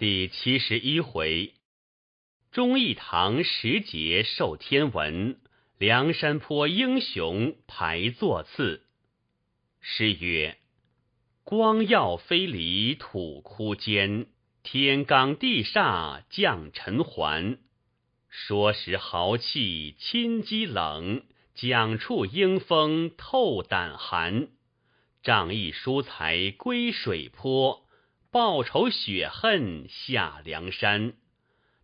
第七十一回，忠义堂时节受天文，梁山坡英雄排座次。诗曰：“光耀飞离土窟间，天罡地煞降尘寰。说时豪气侵肌冷，讲处英风透胆寒。仗义疏财归水坡。报仇雪恨下梁山，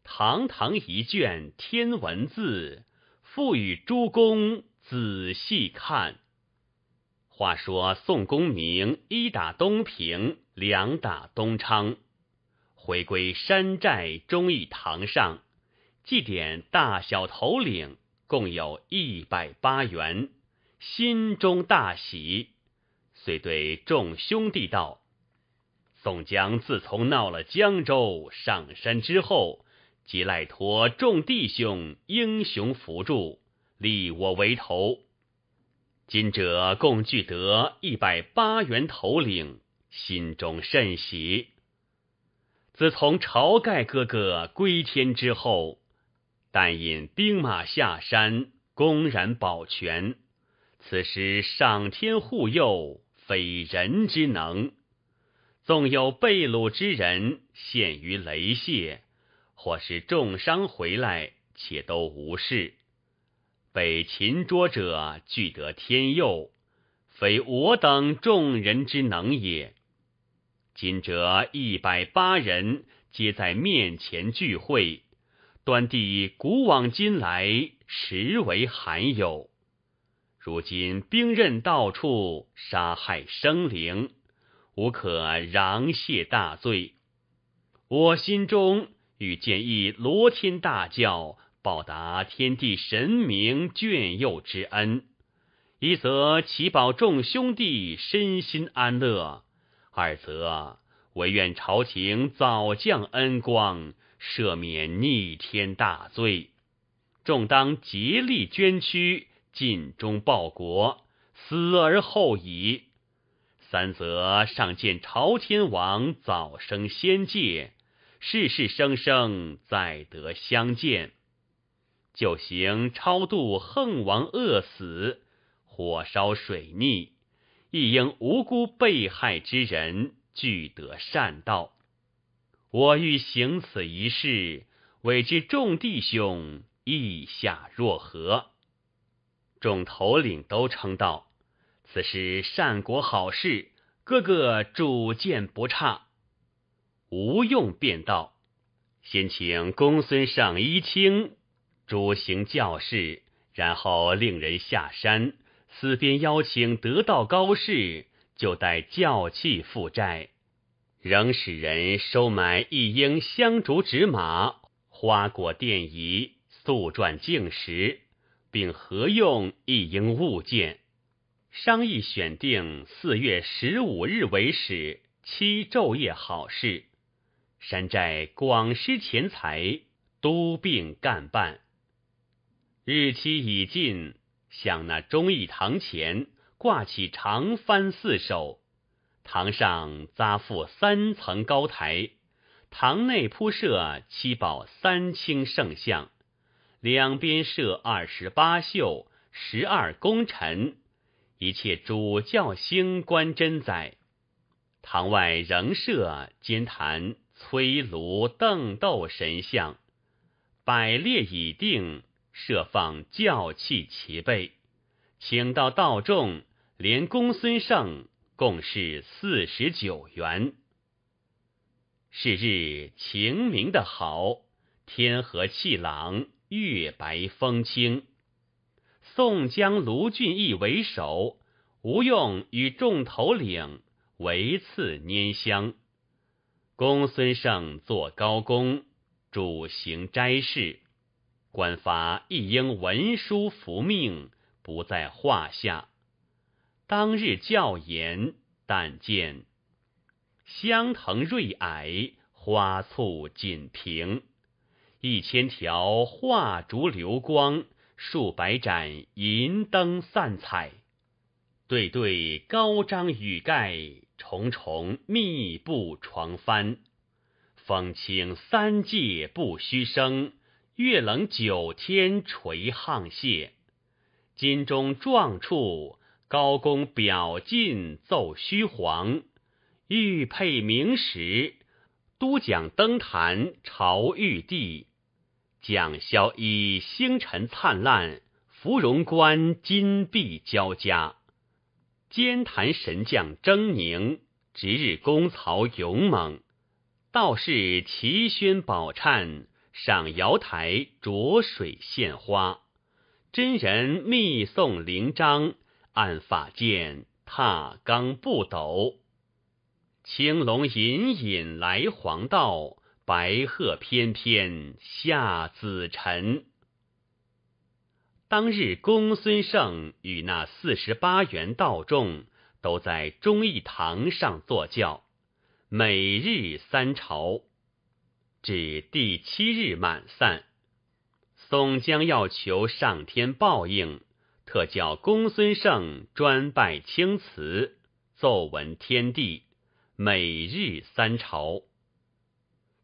堂堂一卷天文字，赋予诸公仔细看。话说宋公明一打东平，两打东昌，回归山寨忠义堂上，祭奠大小头领，共有一百八元，心中大喜，遂对众兄弟道。宋江自从闹了江州上山之后，即赖托众弟兄英雄扶助，立我为头。今者共聚得一百八员头领，心中甚喜。自从晁盖哥哥归天之后，但引兵马下山，公然保全。此时上天护佑，非人之能。纵有被掳之人陷于雷泄，或是重伤回来，且都无事。北秦捉者俱得天佑，非我等众人之能也。今者一百八人皆在面前聚会，端地古往今来实为罕有。如今兵刃到处，杀害生灵。无可攘谢大罪，我心中欲建一罗天大教，报答天地神明眷佑之恩；一则祈保众兄弟身心安乐，二则唯愿朝廷早降恩光，赦免逆天大罪。众当竭力捐躯，尽忠报国，死而后已。三则上见朝天王早生仙界，世世生生再得相见；就行超度横王饿死，火烧水溺，亦应无辜被害之人俱得善道。我欲行此一事，委之众弟兄意下若何？众头领都称道。此是善果好事，个个主见不差。吴用便道：“先请公孙尚衣卿诸行教事，然后令人下山，私边邀请得道高士，就带教器负债。仍使人收买一应香烛纸马、花果奠仪、素馔净食，并合用一应物件。”商议选定四月十五日为始，七昼夜好事。山寨广施钱财，督并干办。日期已尽，向那忠义堂前挂起长幡四首，堂上扎覆三层高台，堂内铺设七宝三清圣像，两边设二十八宿、十二功臣。一切主教星官真宰，堂外仍设金坛、崔炉、邓斗神像，百列已定，设放教器齐备，请到道众，连公孙胜共是四十九元。是日晴明的好，天河气朗，月白风清。宋江、卢俊义为首，吴用与众头领围次拈香，公孙胜做高公主行斋事，官发一应文书符命，不在话下。当日教言，但见香藤瑞霭，花簇锦屏，一千条画烛流光。数百盏银灯散彩，对对高张雨盖，重重密布床帆。风清三界不虚声，月冷九天垂沆瀣。金钟撞处，高公表尽奏虚皇；玉佩明时，都讲登坛朝玉帝。将萧衣星辰灿烂，芙蓉关金碧交加。监坛神将狰狞，值日功曹勇猛。道士齐宣宝忏，上瑶台浊水献花。真人密送灵章，按法剑踏罡不斗。青龙隐隐来黄道。白鹤翩翩下紫尘。当日公孙胜与那四十八员道众都在忠义堂上坐轿，每日三朝。至第七日满散，宋江要求上天报应，特叫公孙胜专拜青瓷，奏闻天地，每日三朝。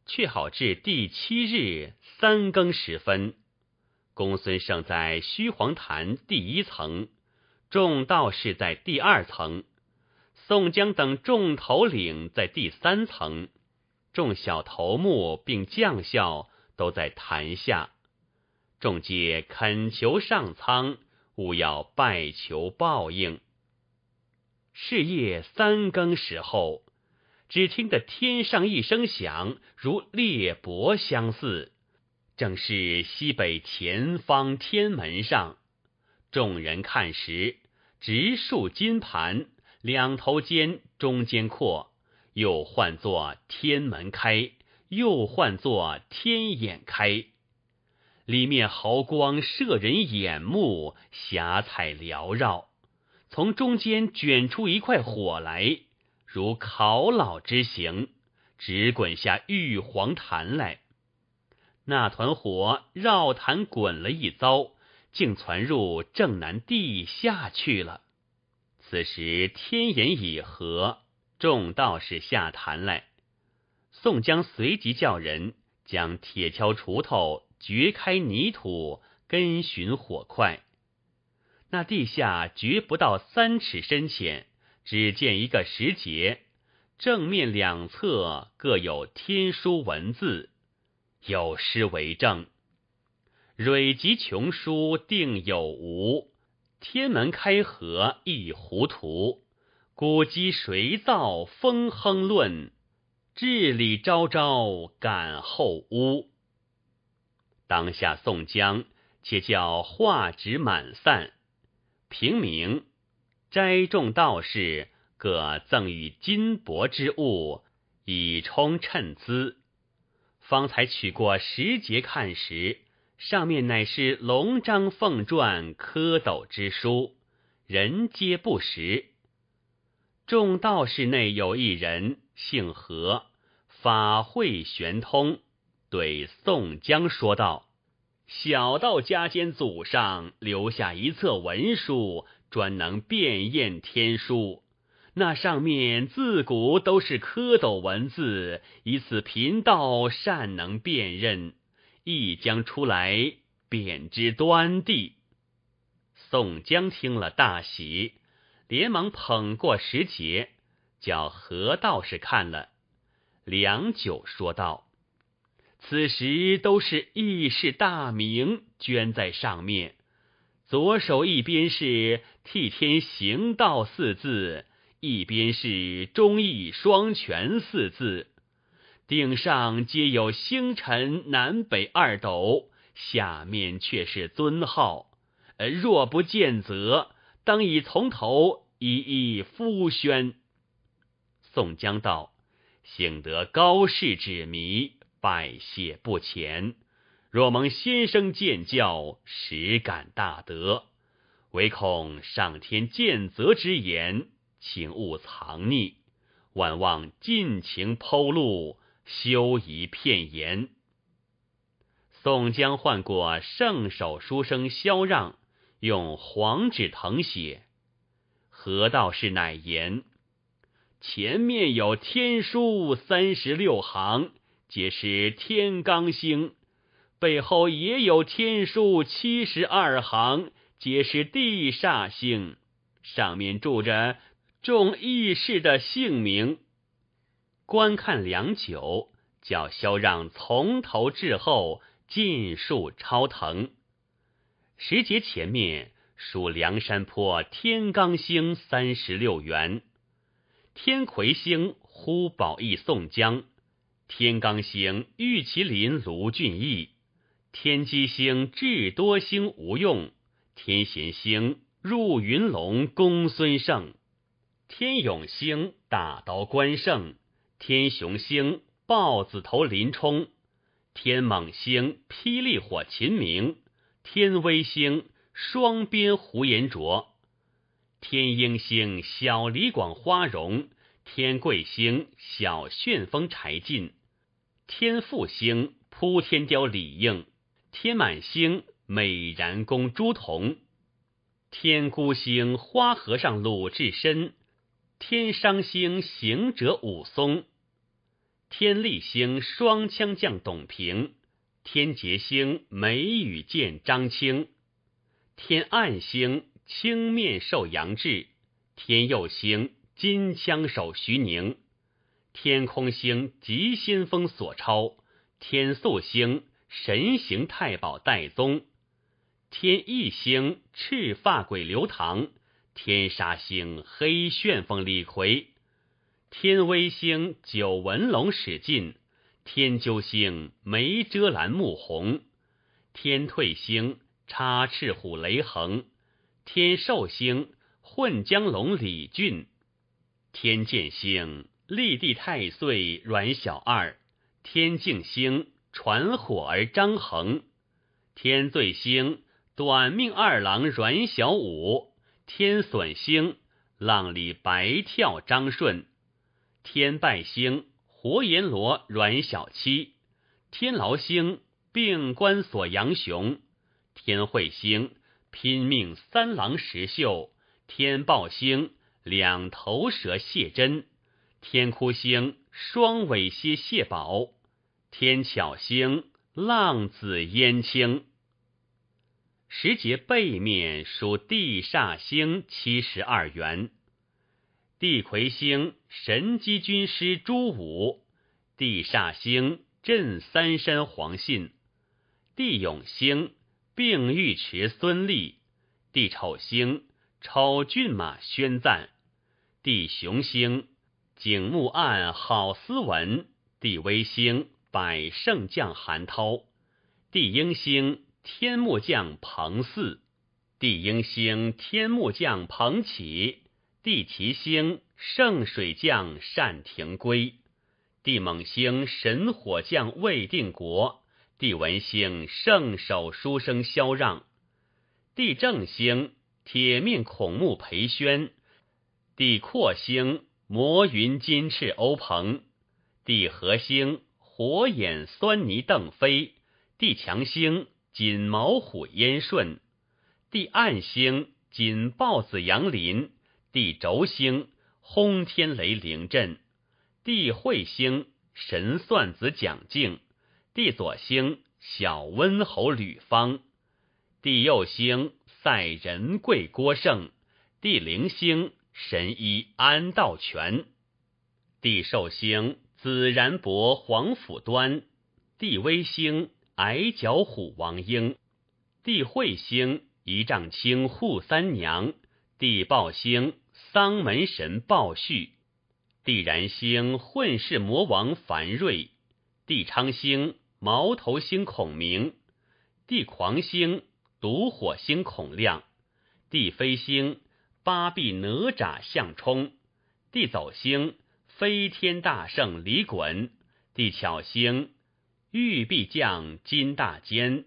却好，至第七日三更时分，公孙胜在虚黄坛第一层，众道士在第二层，宋江等众头领在第三层，众小头目并将校都在坛下，众皆恳求上苍，勿要拜求报应。是夜三更时候。只听得天上一声响，如裂帛相似。正是西北前方天门上，众人看时，直竖金盘，两头尖，中间阔，又唤作天门开，又唤作天眼开。里面毫光射人眼目，霞彩缭绕，从中间卷出一块火来。如考老之形，直滚下玉皇坛来。那团火绕坛滚了一遭，竟窜入正南地下去了。此时天眼已合，众道士下坛来。宋江随即叫人将铁锹、锄头掘开泥土，根寻火块。那地下掘不到三尺深浅。只见一个石碣，正面两侧各有天书文字，有诗为证：“蕊极琼书定有无，天门开合一糊涂。古基谁造风亨论，治理昭昭感后屋。”当下宋江且叫画纸满散，平明。斋众道士各赠与金帛之物，以充衬资。方才取过十节看时，上面乃是龙章凤篆蝌蚪之书，人皆不识。众道士内有一人姓何，法会玄通，对宋江说道：“小道家间祖上留下一册文书。”专能辨验天书，那上面自古都是蝌蚪文字，以此贫道善能辨认，一将出来便知端地。宋江听了大喜，连忙捧过石碣，叫何道士看了，良久说道：“此时都是义士大名镌在上面。”左手一边是“替天行道”四字，一边是“忠义双全”四字，顶上皆有星辰南北二斗，下面却是尊号。若不见，则当以从头一一敷宣。宋江道：“幸得高氏之迷，拜谢不前。”若蒙先生见教，实感大德。唯恐上天见责之言，请勿藏匿，万望尽情剖露，休一片言。宋江唤过圣手书生萧让，用黄纸誊写。何道士乃言：前面有天书三十六行，皆是天罡星。背后也有天书七十二行，皆是地煞星，上面住着众义士的姓名。观看良久，叫萧让从头至后尽数抄腾。时节前面属梁山坡天罡星三十六元，天魁星呼保义宋江，天罡星玉麒麟卢俊义。天机星至多星无用，天闲星入云龙公孙胜，天勇星大刀关胜，天雄星豹子头林冲，天猛星霹雳火秦明，天威星双鞭胡延灼，天鹰星小李广花荣，天贵星小旋风柴进，天父星扑天雕李应。天满星美髯公朱仝，天孤星花和尚鲁智深，天商星行者武松，天力星双枪将董平，天劫星眉宇剑张青，天暗星青面兽杨志，天佑星金枪手徐宁，天空星急先锋索超，天宿星。神行太保戴宗，天一星赤发鬼刘唐，天杀星黑旋风李逵，天威星九纹龙史进，天究星眉遮拦穆弘，天退星插翅虎雷横，天寿星混江龙李俊，天剑星立地太岁阮小二，天净星。传火儿张衡，天罪星短命二郎阮小五，天损星浪里白跳张顺，天败星活阎罗阮小七，天牢星病关锁杨雄，天慧星拼命三郎石秀，天暴星两头蛇谢真，天哭星双尾蝎谢宝。天巧星浪子燕青，石碣背面属地煞星七十二元，地魁星神机军师朱武，地煞星镇三山黄信，地永星并尉迟孙立，地丑星丑骏马宣赞，地雄星景木案郝思文，地威星。百圣将韩涛，地英星天木将彭四，地英星天木将彭启，地奇星圣水将单廷圭，地猛星神火将魏定国，地文星圣手书生萧让，地正星铁面孔目裴宣，地阔星魔云金翅欧鹏，地和星。火眼狻猊邓飞，地强星锦毛虎燕顺，地暗星锦豹子杨林，地轴星轰天雷凌震，地会星神算子蒋敬，地左星小温侯吕方，地右星赛仁贵郭盛，地灵星神医安道全，地寿星。紫然伯黄甫端地威星矮脚虎王英地慧星一丈青扈三娘地暴星桑门神暴旭地然星混世魔王樊瑞地昌星毛头星孔明地狂星毒火星孔亮地飞星八臂哪吒相冲地走星。飞天大圣李衮，地巧星玉臂将金大坚，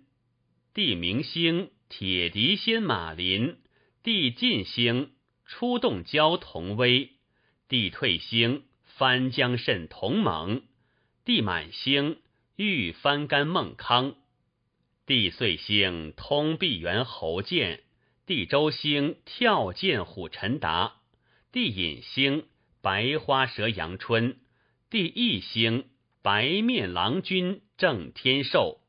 地明星铁笛仙马麟，地进星出洞蛟同威，地退星翻江蜃同盟，地满星玉翻干孟康，地碎星通臂猿侯健，地周星跳涧虎陈达，地隐星。白花蛇阳春，地一星白面郎君正天寿；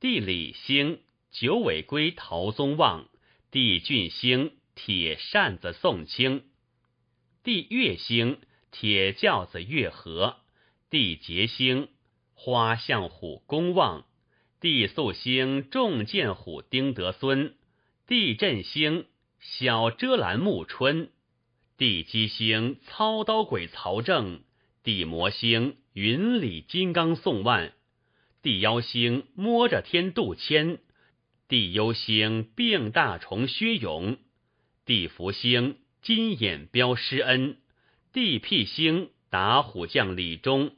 地理星九尾龟陶宗旺；地俊星铁扇子宋清；地月星铁轿子月和；地杰星花象虎公旺；地素星重剑虎丁德孙；地震星小遮拦暮春。地基星操刀鬼曹正，地魔星云里金刚宋万，地妖星摸着天杜迁，地幽星病大虫薛勇，地福星金眼彪施恩，地辟星打虎将李忠，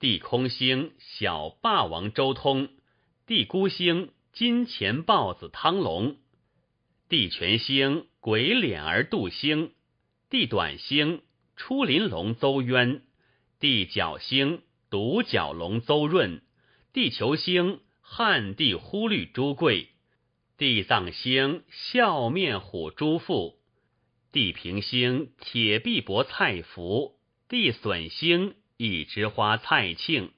地空星小霸王周通，地孤星金钱豹子汤龙，地全星鬼脸儿杜兴。地短星出林龙邹渊，地角星独角龙邹润，地球星汉地忽律朱贵，地藏星笑面虎朱富，地平星铁臂薄蔡福，地损星一枝花蔡庆，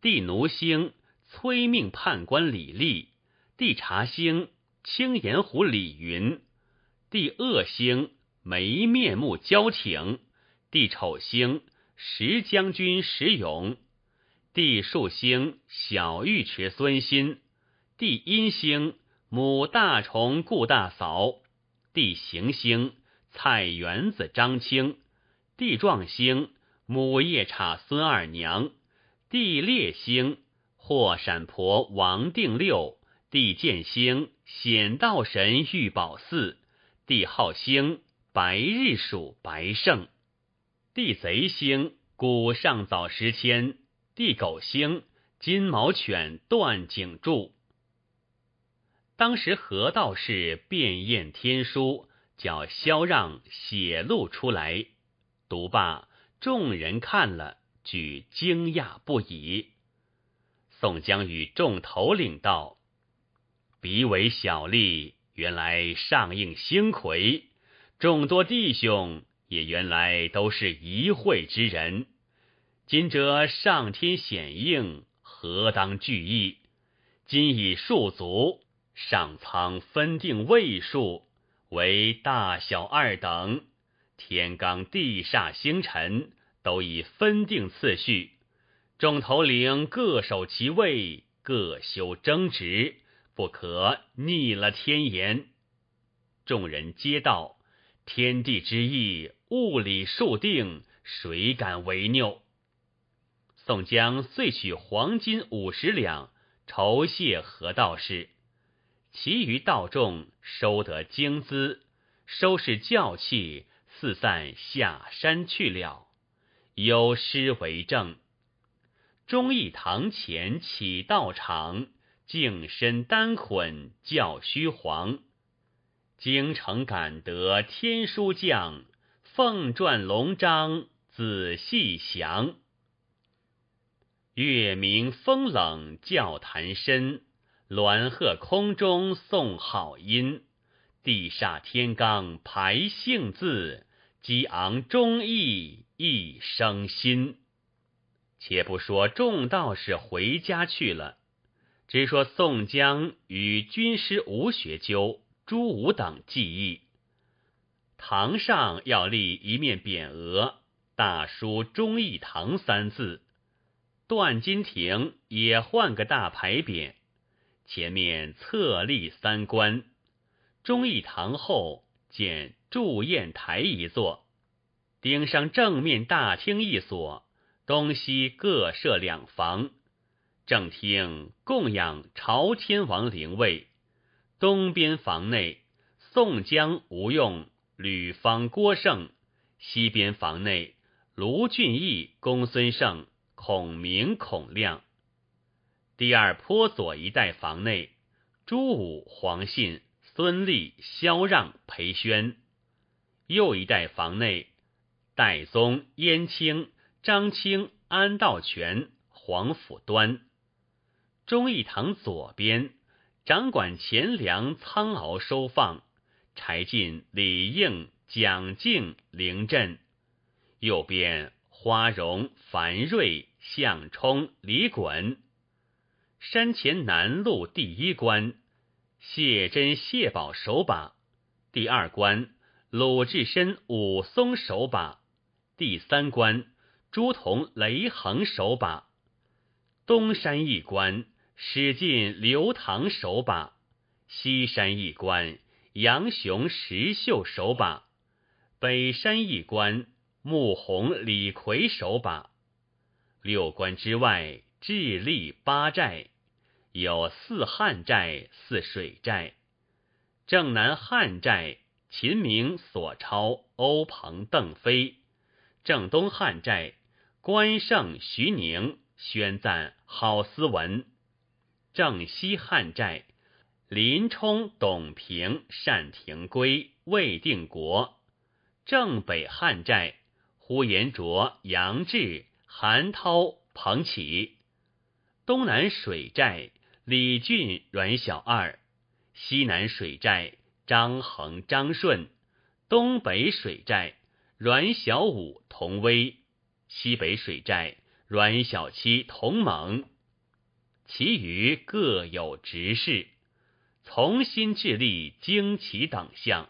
地奴星催命判官李立，地茶星青岩虎李云，地恶星。眉面目娇挺，地丑星石将军石勇；地树星小玉池孙心；地阴星母大虫顾大嫂；地行星菜园子张青；地壮星母夜叉孙二娘；地烈星霍闪婆王定六；地剑星显道神玉宝寺；地浩星。白日属白胜，地贼星；古上早时迁，地狗星。金毛犬断颈柱。当时何道士遍验天书，叫萧让写露出来。读罢，众人看了，俱惊讶不已。宋江与众头领道：“彼为小吏，原来上应星魁。”众多弟兄也原来都是一会之人，今者上天显应，何当惧意？今已数足，上苍分定位数为大小二等，天罡地煞星辰都已分定次序，众头领各守其位，各修争执，不可逆了天言。众人皆道。天地之意，物理数定，谁敢违拗？宋江遂取黄金五十两，酬谢何道士。其余道众收得经资，收拾教器，四散下山去了。有诗为证：“忠义堂前起道场，净身单捆教虚黄。”京城感得天书降，凤篆龙章仔细详。月明风冷教坛深，鸾鹤空中送好音。地煞天罡排姓字，激昂忠义一生心。且不说众道士回家去了，只说宋江与军师吴学究。朱武等记忆，堂上要立一面匾额，大书“忠义堂”三字。段金亭也换个大牌匾，前面侧立三观，忠义堂后建祝宴台一座，顶上正面大厅一所，东西各设两房，正厅供养朝天王灵位。东边房内，宋江、吴用、吕方、郭胜；西边房内，卢俊义、公孙胜、孔明、孔亮。第二坡左一带房内，朱武、黄信、孙立、萧让、裴宣；右一带房内，戴宗、燕青、张青、安道全、黄甫端。忠义堂左边。掌管钱粮仓敖收放，柴进、李应、蒋敬凌阵；右边花荣、樊瑞、项冲、李衮。山前南路第一关，谢真、谢宝守把；第二关，鲁智深、武松守把；第三关，朱仝、雷横守把。东山一关。史进、刘唐手把西山一关，杨雄、石秀手把北山一关，穆弘、李逵手把六关之外，智利八寨，有四汉寨、四水寨。正南汉寨：秦明、索超、欧鹏、邓飞；正东汉寨：关胜、徐宁、宣赞、郝思文。正西汉寨，林冲、董平、单廷圭、魏定国；正北汉寨，呼延灼、杨志、韩涛、彭起；东南水寨，李俊、阮小二；西南水寨，张衡、张顺；东北水寨，阮小五、童威；西北水寨，阮小七、童猛。其余各有执事，从心致立旌旗等相。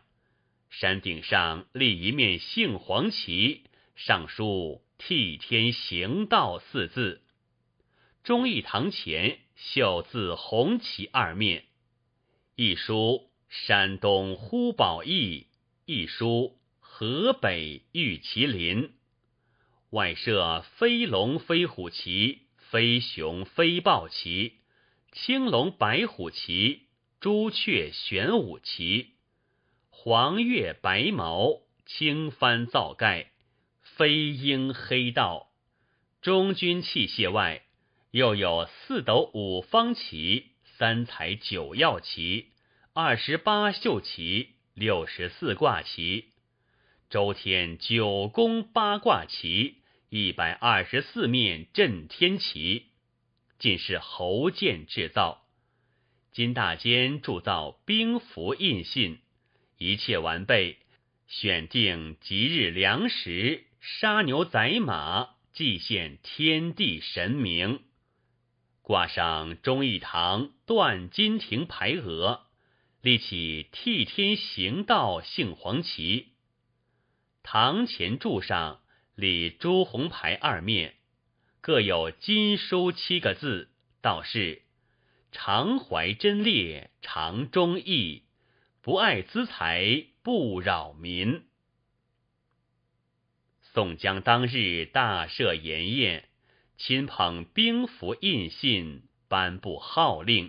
山顶上立一面杏黄旗，上书“替天行道”四字。忠义堂前绣字红旗二面，一书“山东呼保义”，一书“河北玉麒麟”。外设飞龙飞虎旗。飞熊飞豹旗，青龙白虎旗，朱雀玄武旗，黄月白毛青帆皂盖，飞鹰黑道。中军器械外，又有四斗五方旗，三才九曜旗，二十八宿旗，六十四卦旗，周天九宫八卦旗。一百二十四面震天旗，尽是侯建制造；金大坚铸造兵符印信，一切完备。选定吉日良时，杀牛宰马，祭献天地神明，挂上忠义堂断金亭牌额，立起替天行道杏黄旗，堂前柱上。里朱红牌二面，各有金书七个字，道是：“常怀真烈，常忠义，不爱资财，不扰民。”宋江当日大设筵宴，亲捧兵符印信，颁布号令，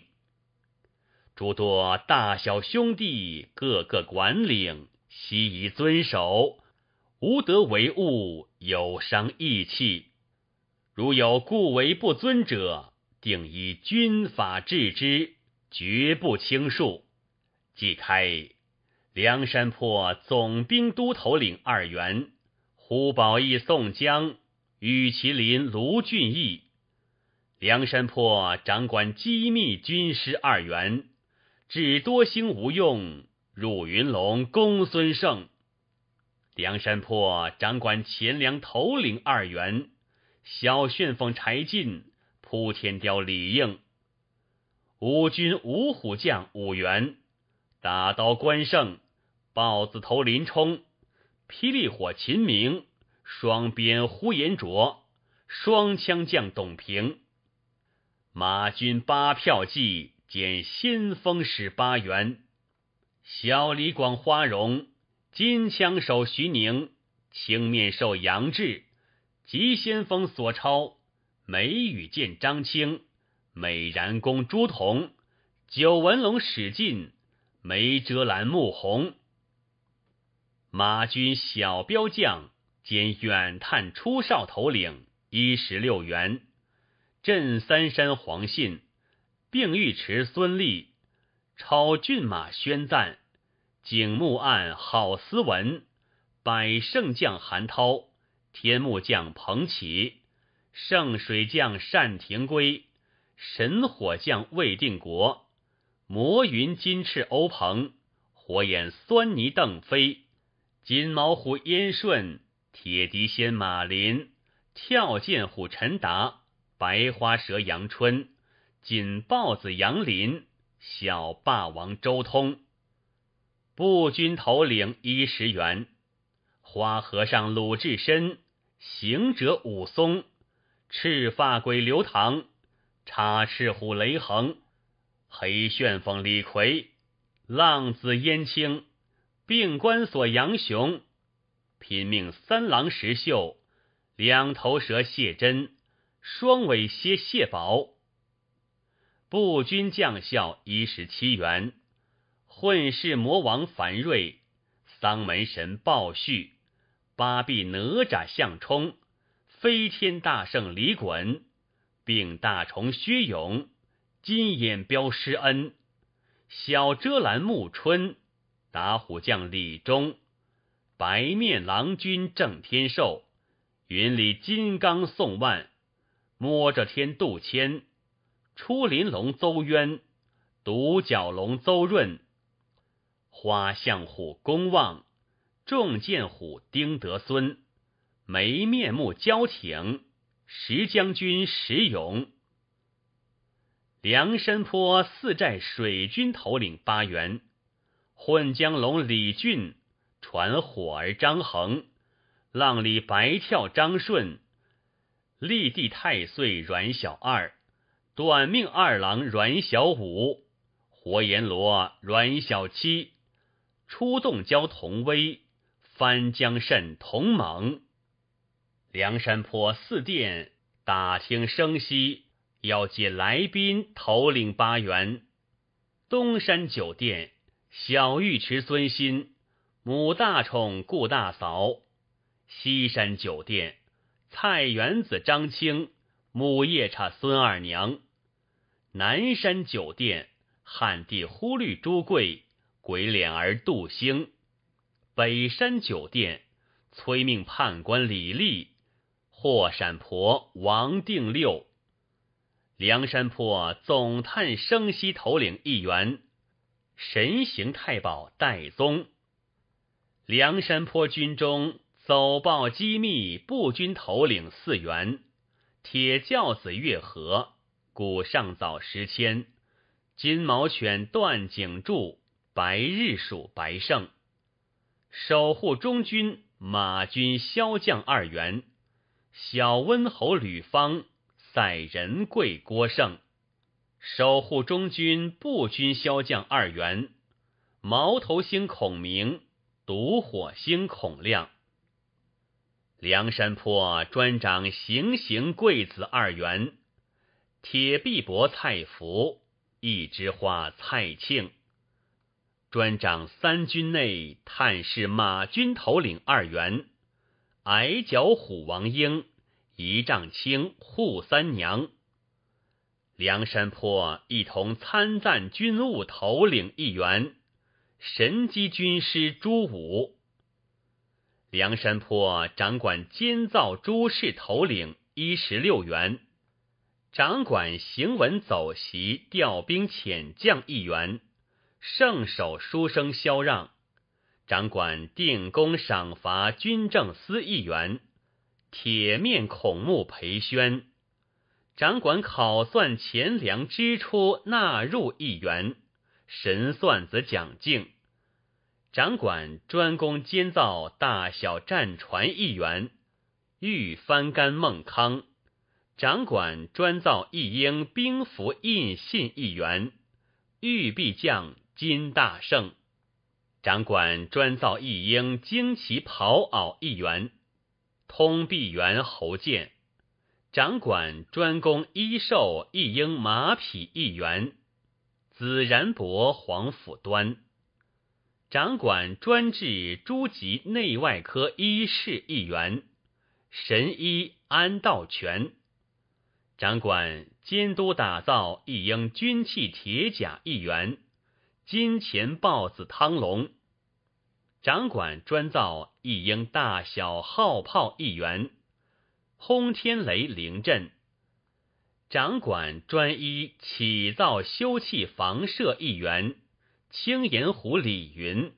诸多大小兄弟，各个管领，悉以遵守。无德为物，有伤义气。如有故为不尊者，定以军法治之，绝不轻恕。即开梁山泊总兵都头领二员：呼保义宋江，与麒麟卢俊义。梁山泊掌管机密军师二员：智多星吴用，入云龙公孙胜。梁山泊掌管钱粮头领二员：小旋风柴进、扑天雕李应。五军五虎将五员：打刀关胜、豹子头林冲、霹雳火秦明、双鞭呼延灼、双枪将董平。马军八票骑兼先锋使八员：小李广花荣。金枪手徐宁，青面兽杨志，急先锋索超，美羽剑张青，美髯公朱仝，九纹龙史进，梅遮拦穆弘，马军小标将兼远探出哨头领一十六员，镇三山黄信，并尉迟孙立，超骏马宣赞。景木案郝思文，百胜将韩涛，天木将彭启，圣水将单廷圭，神火将魏定国，魔云金翅欧鹏，火眼酸泥邓飞，金毛虎燕顺，铁笛仙马林，跳涧虎陈达，白花蛇杨春，锦豹子杨林，小霸王周通。步军头领一十员：花和尚鲁智深、行者武松、赤发鬼刘唐、插翅虎雷横、黑旋风李逵、浪子燕青、病关索杨雄、拼命三郎石秀、两头蛇谢真、双尾蝎谢宝。步军将校一十七员。混世魔王樊瑞，丧门神鲍旭，八臂哪吒项冲，飞天大圣李衮，并大虫薛勇，金眼彪施恩，小遮拦暮春，打虎将李忠，白面郎君郑天寿，云里金刚宋万，摸着天杜迁，出林龙邹渊，独角龙邹润。花相虎公望，重剑虎丁德孙，眉面目交挺，石将军石勇。梁山坡四寨水军头领八员：混江龙李俊，传火儿张衡，浪里白跳张顺，立地太岁阮小二，短命二郎阮小五，活阎罗阮小七。出洞交同威，翻江甚同盟。梁山坡四殿打听声息，要借来宾头领八员。东山酒店小尉迟孙新，母大宠顾大嫂。西山酒店菜园子张青，母夜叉孙二娘。南山酒店旱地忽律朱贵。鬼脸儿杜兴，北山酒店催命判官李立，霍闪婆王定六，梁山坡总探生息头领一员，神行太保戴宗，梁山坡军中走报机密步军头领四员，铁教子月河，古上早时迁，金毛犬段景柱。白日属白胜，守护中军马军骁将二员：小温侯吕方、赛仁贵郭胜。守护中军步军骁将二员：毛头星孔明、独火星孔亮。梁山坡专掌行刑贵子二员：铁臂膊蔡福、一枝花蔡庆。专掌三军内探视马军头领二员，矮脚虎王英，一丈青扈三娘。梁山坡一同参赞军务头领一员，神机军师朱武。梁山坡掌管监造诸事头领一十六员，掌管行文走席调兵遣将一员。圣手书生萧让，掌管定功赏罚军政司一员；铁面孔目裴宣，掌管考算钱粮支出纳入一员；神算子蒋敬，掌管专攻监造大小战船一员；御翻干孟康，掌管专造一应兵符印信一员；玉壁将。金大圣，掌管专造一鹰精奇袍袄一员；通臂猿猴健，掌管专攻一兽一鹰马匹一员；紫然伯黄甫端，掌管专治诸疾内外科医事一员；神医安道全，掌管监督打造一应军器铁甲一员。金钱豹子汤龙，掌管专造一应大小号炮一员，轰天雷凌阵，掌管专一起造修器房舍一员，青岩虎李云，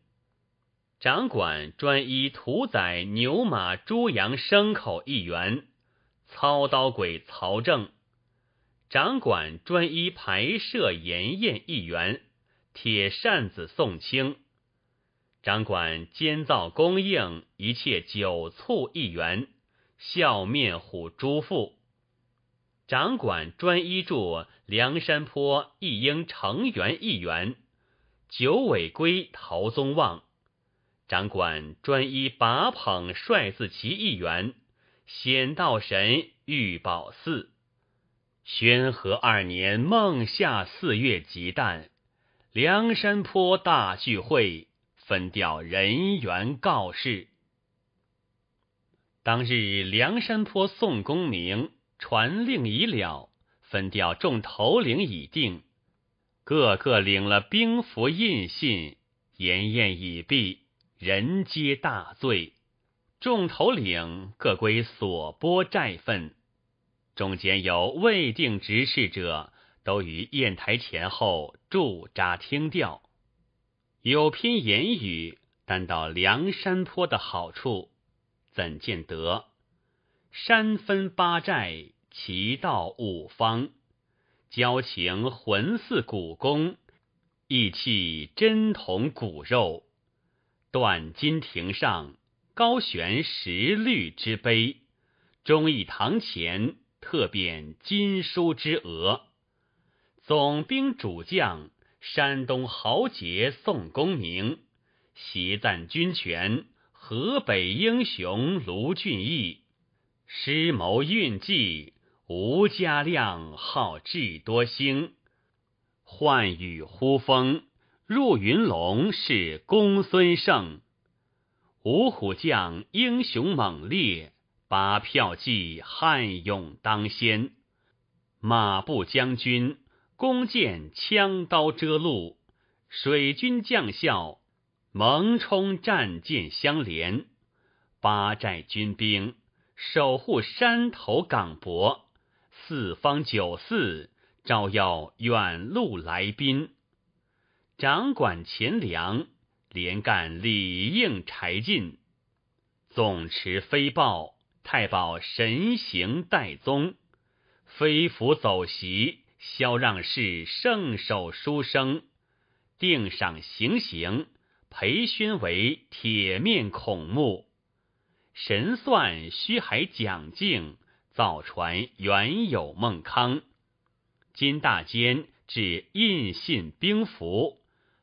掌管专一屠宰牛马猪羊牲口一员，操刀鬼曹正，掌管专一排设盐宴一员。铁扇子宋清，掌管监造供应一切酒醋一员；笑面虎朱富，掌管专一助梁山坡一应成员一员；九尾龟陶宗旺，掌管专一把捧帅字旗一员；显道神玉宝寺，宣和二年孟夏四月吉旦。梁山坡大聚会分调人员告示。当日梁山坡宋公明传令已了，分调众头领已定，个个领了兵符印信，筵宴已毕，人皆大醉。众头领各归所拨寨分，中间有未定执事者。都于砚台前后驻扎听调，有篇言语，但到梁山坡的好处怎见得？山分八寨，其道五方，交情魂似古弓，意气真同骨肉。断金亭上高悬石律之碑，忠义堂前特匾金书之额。总兵主将，山东豪杰宋公明；习赞军权，河北英雄卢俊义。师谋运计，吴家亮好智多星；唤雨呼风，入云龙是公孙胜。五虎将英雄猛烈，八票骑汉勇当先。马步将军。弓箭、枪刀遮路，水军将校猛冲战舰相连；八寨军兵守护山头岗泊，四方九寺照耀远路来宾。掌管钱粮，连干李应、柴进；纵驰飞豹，太保神行戴宗；飞斧走袭。萧让是圣手书生，定赏行刑；裴勋为铁面孔目，神算虚海蒋靖，早传原有孟康。金大坚制印信兵符，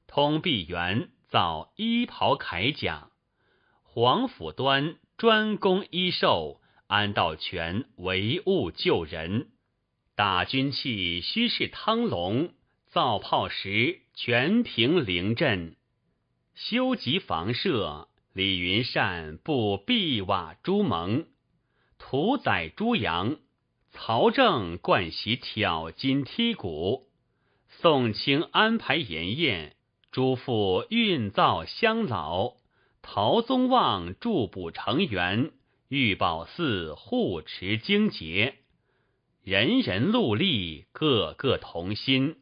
通臂猿造衣袍铠甲。黄甫端专攻医寿，安道全唯物救人。打军器须是汤龙，造炮石全凭灵阵。修集房舍，李云善布碧瓦朱蒙，屠宰猪羊；曹正冠习挑筋剔骨，宋清安排筵宴；朱父运造香醪，陶宗望助补成员，玉宝寺护持精节。人人戮力，个个同心，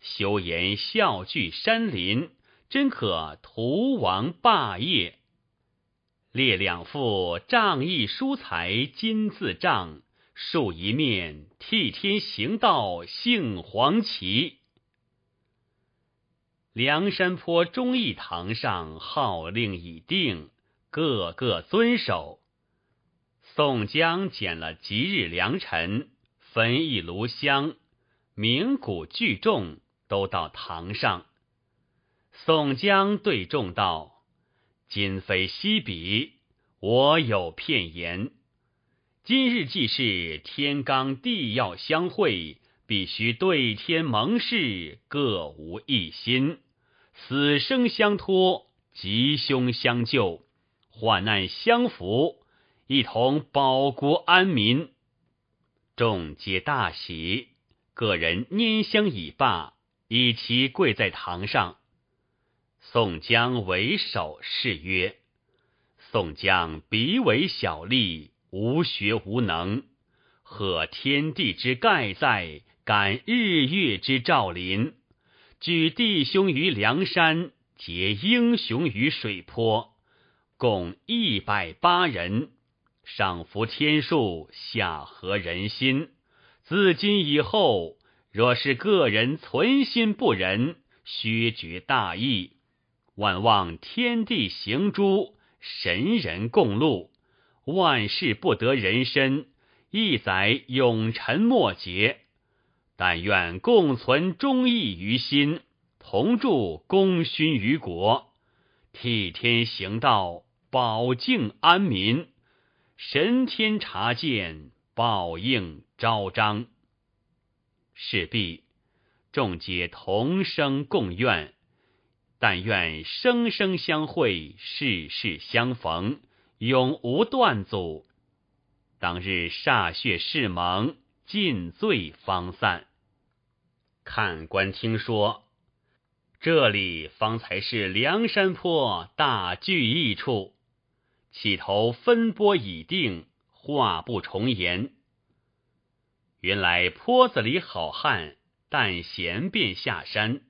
修言笑聚山林，真可图王霸业。列两副仗义疏财金字帐，竖一面替天行道杏黄旗。梁山坡忠义堂上号令已定，个个遵守。宋江捡了吉日良辰。焚一炉香，名古聚众都到堂上。宋江对众道：“今非昔比，我有片言。今日既是天罡地要相会，必须对天盟誓，各无异心，死生相托，吉凶相救，患难相扶，一同保国安民。”众皆大喜，各人拈香以罢，以其跪在堂上。宋江为首，誓曰：“宋江彼为小吏，无学无能，贺天地之盖在，感日月之照临？举弟兄于梁山，结英雄于水泊，共一百八人。”上服天数，下合人心。自今以后，若是个人存心不仁，削绝大义，万望天地行诛，神人共戮，万事不得人身，一载永沉末劫。但愿共存忠义于心，同助功勋于国，替天行道，保境安民。神天察见，报应昭彰。势必众皆同生共怨，但愿生生相会，世世相逢，永无断阻。当日歃血誓盟，尽醉方散。看官听说，这里方才是梁山坡大聚义处。起头分拨已定，话不重言。原来坡子里好汉，但闲便下山，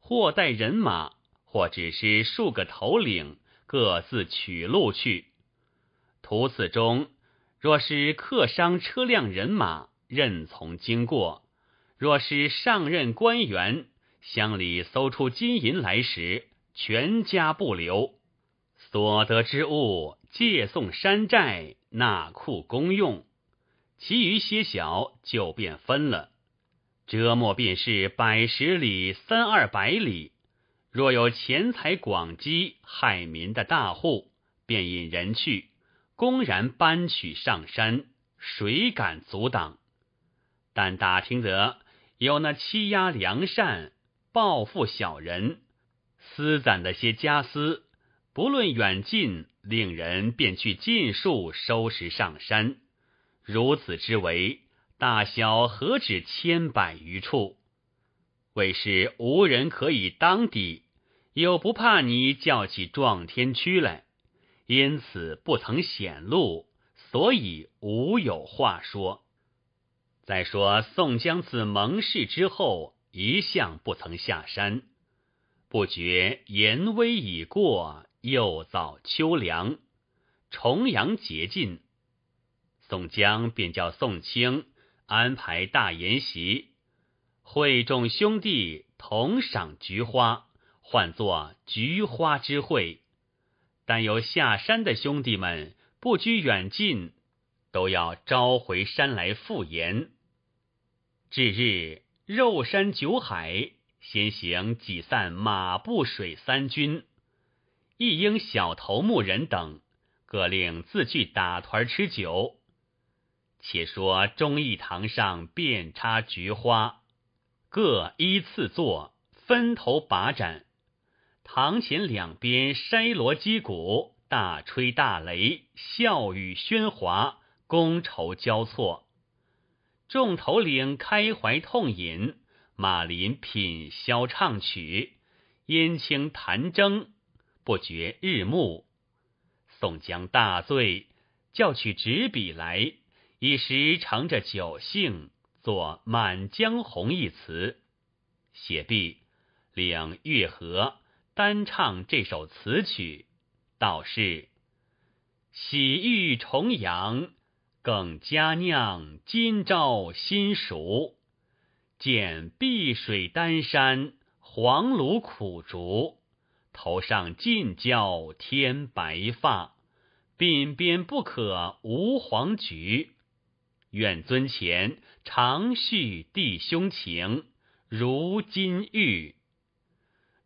或带人马，或只是数个头领，各自取路去。途次中，若是客商车辆人马，任从经过；若是上任官员，乡里搜出金银来时，全家不留。所得之物，借送山寨纳库公用；其余些小，就便分了。折磨便是百十里、三二百里。若有钱财广积、害民的大户，便引人去，公然搬取上山，谁敢阻挡？但打听得有那欺压良善、报复小人，私攒的些家私。不论远近，令人便去尽数收拾上山。如此之为，大小何止千百余处，为是无人可以当敌，又不怕你叫起撞天区来，因此不曾显露，所以无有话说。再说宋江自蒙氏之后，一向不曾下山，不觉言威已过。又早秋凉，重阳节近，宋江便叫宋清安排大筵席，会众兄弟同赏菊花，唤作菊花之会。但有下山的兄弟们，不拘远近，都要召回山来赴宴。至日，肉山酒海，先行挤散马步水三军。一应小头目人等，各令自去打团吃酒。且说忠义堂上遍插菊花，各依次坐，分头把盏。堂前两边筛锣击鼓，大吹大擂，笑语喧哗，觥筹交错。众头领开怀痛饮，马林品箫唱曲，燕青弹筝。不觉日暮，宋江大醉，叫取纸笔来，一时乘着酒兴，作《满江红》一词，写毕，领月和单唱这首词曲。道是：喜遇重阳，更佳酿今朝新熟，见碧水丹山，黄芦苦竹。头上尽教添白发，鬓边不可无黄菊。愿尊前常叙弟兄情，如金玉。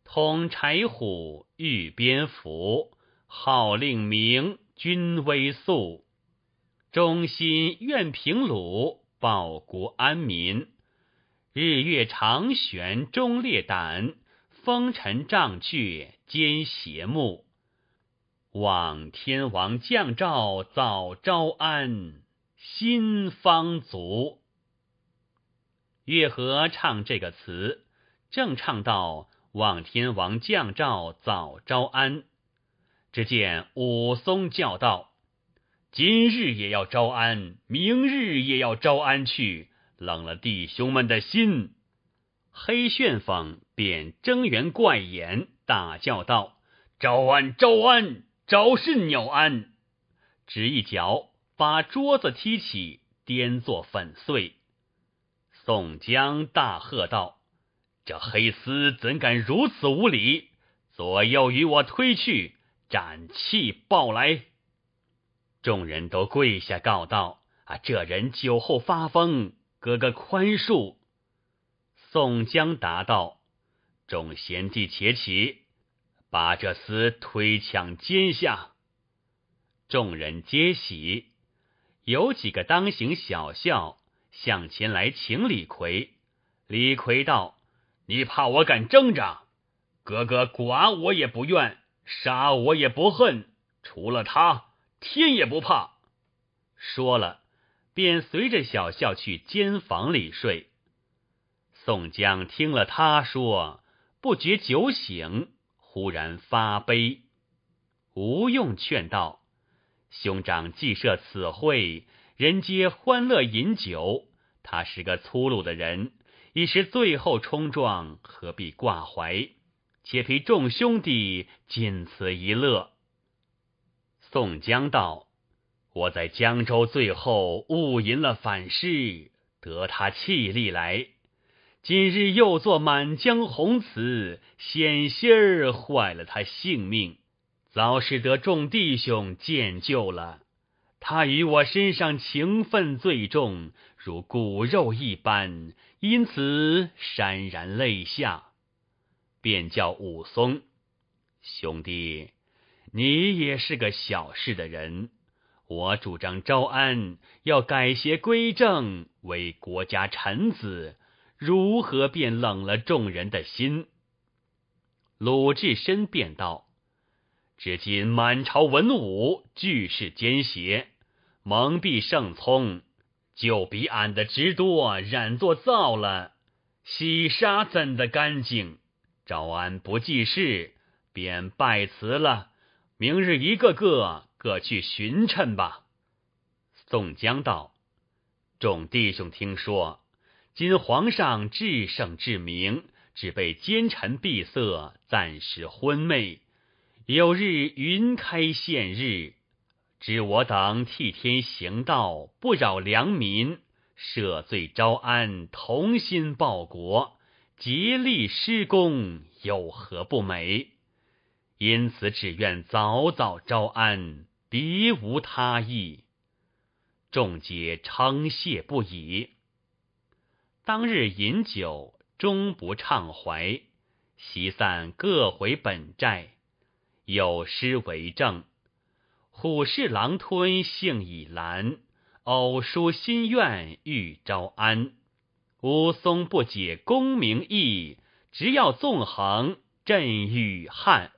统柴虎御边幅，号令明，军威肃。忠心愿平虏，保国安民。日月长悬，忠烈胆。风尘瘴去兼邪目，望天王降诏早招安，心方足。月和唱这个词，正唱到“望天王降诏早招安”，只见武松叫道：“今日也要招安，明日也要招安去，冷了弟兄们的心。”黑旋风便睁圆怪眼，大叫道：“招安，招安，招甚鸟安！”只一脚把桌子踢起，颠作粉碎。宋江大喝道：“这黑厮怎敢如此无礼？左右与我推去，斩气报来！”众人都跪下告道：“啊，这人酒后发疯，哥哥宽恕。”宋江答道：“众贤弟且起，把这厮推抢奸下。”众人皆喜，有几个当行小校向前来请李逵。李逵道：“你怕我敢挣扎？哥哥剐我也不怨，杀我也不恨。除了他，天也不怕。”说了，便随着小校去监房里睡。宋江听了他说，不觉酒醒，忽然发悲。吴用劝道：“兄长既设此会，人皆欢乐饮酒，他是个粗鲁的人，一时最后冲撞，何必挂怀？且陪众兄弟尽此一乐。”宋江道：“我在江州，最后误饮了反诗，得他气力来。”今日又做《满江红词，险些儿坏了他性命。早使得众弟兄见救了他，与我身上情分最重，如骨肉一般，因此潸然泪下。便叫武松兄弟，你也是个小事的人，我主张招安，要改邪归正，为国家臣子。如何便冷了众人的心？鲁智深便道：“至今满朝文武俱是奸邪，蒙蔽圣聪，就比俺的直多染作造了。洗杀怎的干净？招安不济事，便拜辞了。明日一个个各去寻趁吧。”宋江道：“众弟兄听说。”今皇上至圣至明，只被奸臣闭塞，暂时昏昧。有日云开见日，知我等替天行道，不扰良民，赦罪招安，同心报国，竭力施功，有何不美？因此只愿早早招安，别无他意。众皆称谢不已。当日饮酒，终不畅怀。席散各回本寨。有诗为证：“虎视狼吞性已阑，偶抒心愿欲招安。乌松不解功名意，直要纵横镇御汉。”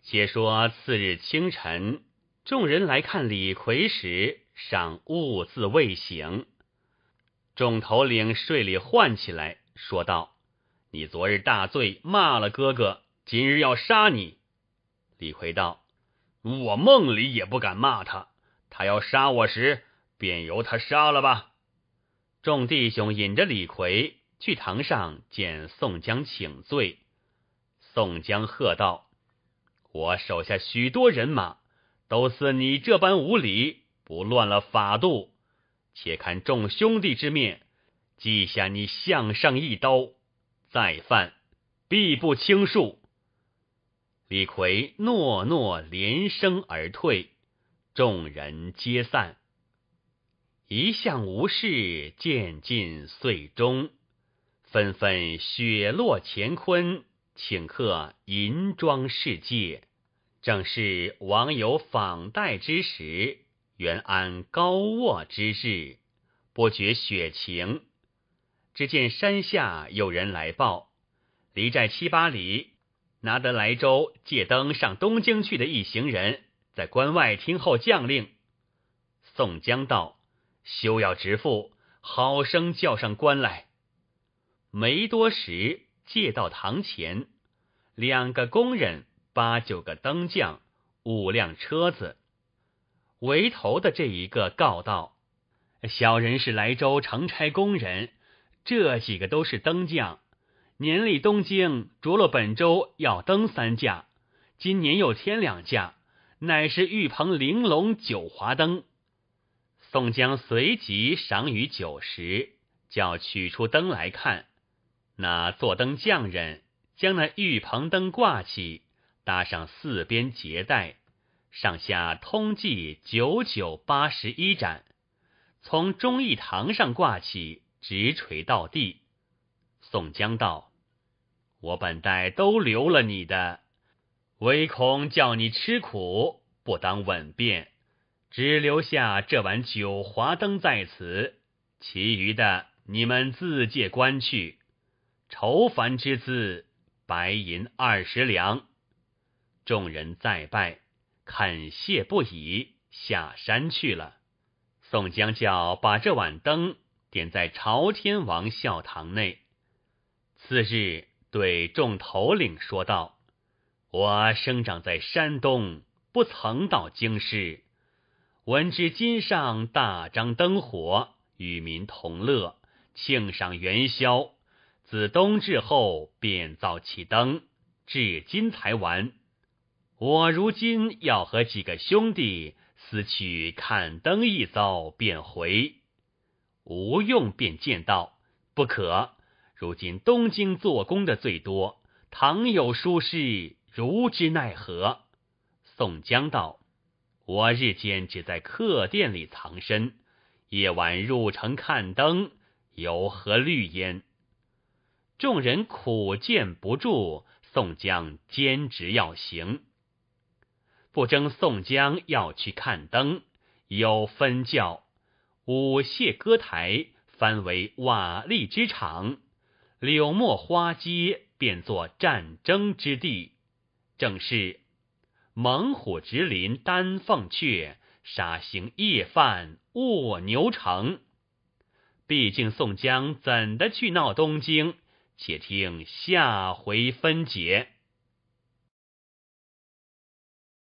且说次日清晨，众人来看李逵时，尚兀自未醒。众头领睡里唤起来，说道：“你昨日大醉骂了哥哥，今日要杀你。”李逵道：“我梦里也不敢骂他，他要杀我时，便由他杀了吧。”众弟兄引着李逵去堂上见宋江请罪。宋江喝道：“我手下许多人马，都似你这般无礼，不乱了法度。”且看众兄弟之面，记下你向上一刀，再犯必不轻恕。李逵诺诺连声而退，众人皆散。一向无事，渐进岁终，纷纷雪落乾坤，请客银装世界，正是网友访戴之时。原安高卧之日，不觉雪晴。只见山下有人来报，离寨七八里，拿得莱州借灯上东京去的一行人，在关外听候将令。宋江道：“休要直付，好生叫上关来。”没多时，借到堂前，两个工人，八九个灯匠，五辆车子。为头的这一个告道：“小人是莱州城差工人，这几个都是灯匠。年历东京着了本州要灯三架，今年又添两架，乃是玉鹏玲珑九华灯。”宋江随即赏与九十，叫取出灯来看。那做灯匠人将那玉鹏灯挂起，搭上四边结带。上下通计九九八十一盏，从忠义堂上挂起，直垂到地。宋江道：“我本待都留了你的，唯恐叫你吃苦，不当稳便，只留下这碗九华灯在此。其余的你们自借官去。愁烦之字，白银二十两。”众人再拜。恳谢不已，下山去了。宋江叫把这碗灯点在朝天王孝堂内。次日，对众头领说道：“我生长在山东，不曾到京师，闻知今上大张灯火，与民同乐，庆赏元宵。自冬至后，便造起灯，至今才完。”我如今要和几个兄弟私去看灯一遭，便回。吴用便见道：“不可！如今东京做工的最多，倘有疏失，如之奈何？”宋江道：“我日间只在客店里藏身，夜晚入城看灯，有何虑焉？”众人苦谏不住，宋江坚持要行。不争，宋江要去看灯，有分教舞榭歌台，翻为瓦砾之场；柳墨花街，变作战争之地。正是猛虎直林丹凤雀，杀行夜饭卧牛城。毕竟宋江怎的去闹东京？且听下回分解。